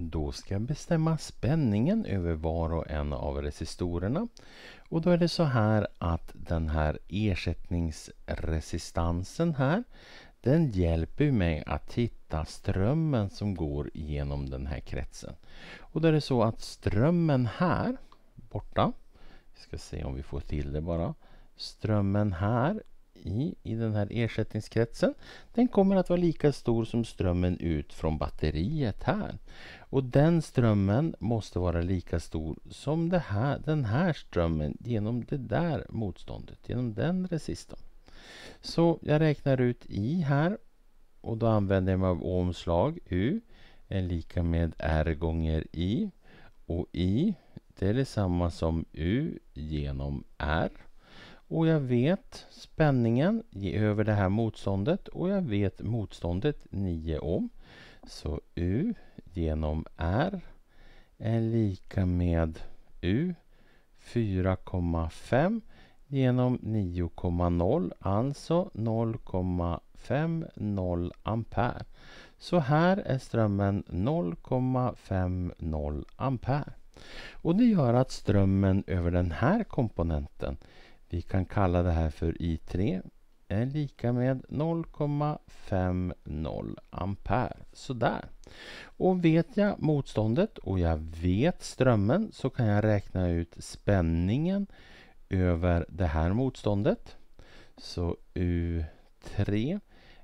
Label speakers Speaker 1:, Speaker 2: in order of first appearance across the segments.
Speaker 1: Då ska jag bestämma spänningen över var och en av resistorerna. Och då är det så här att den här ersättningsresistansen här den hjälper mig att hitta strömmen som går genom den här kretsen. Och då är det så att strömmen här borta, vi ska se om vi får till det bara, strömmen här i, i den här ersättningskretsen, den kommer att vara lika stor som strömmen ut från batteriet här. Och den strömmen måste vara lika stor som här, den här strömmen genom det där motståndet, genom den resistorn. Så jag räknar ut I här och då använder jag mig av omslag U är lika med R gånger I och I det är detsamma som U genom R och jag vet spänningen över det här motståndet och jag vet motståndet 9 ohm. Så U genom R är lika med U 4,5 genom 9,0 alltså 0,50 ampere. Så här är strömmen 0,50 ampere. Och det gör att strömmen över den här komponenten vi kan kalla det här för I3 är lika med 0,50 ampere. Sådär. Och vet jag motståndet och jag vet strömmen så kan jag räkna ut spänningen över det här motståndet. Så U3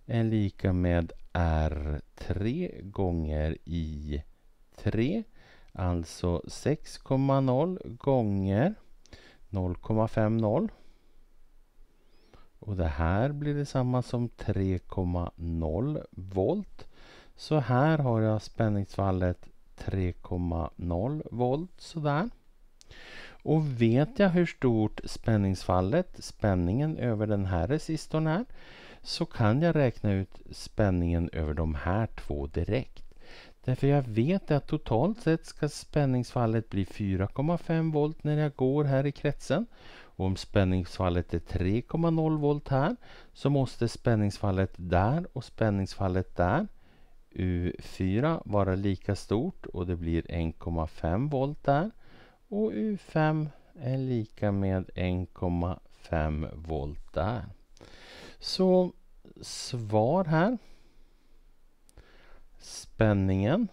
Speaker 1: är lika med R3 gånger I3. Alltså 6,0 gånger 0,50 och det här blir detsamma som 3,0 volt. Så här har jag spänningsfallet 3,0 volt sådär. Och vet jag hur stort spänningsfallet, spänningen över den här resistorn är, så kan jag räkna ut spänningen över de här två direkt. Därför jag vet att totalt sett ska spänningsfallet bli 4,5 volt när jag går här i kretsen. Och om spänningsfallet är 3,0 volt här så måste spänningsfallet där och spänningsfallet där U4 vara lika stort och det blir 1,5 volt där. Och U5 är lika med 1,5 volt där. Så svar här spänningen.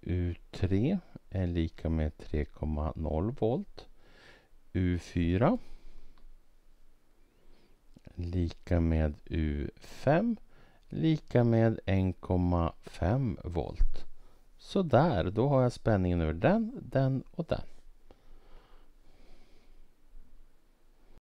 Speaker 1: U3 är lika med 3,0 volt. U4 lika med U5 lika med 1,5 volt. Så där, då har jag spänningen över den, den och den.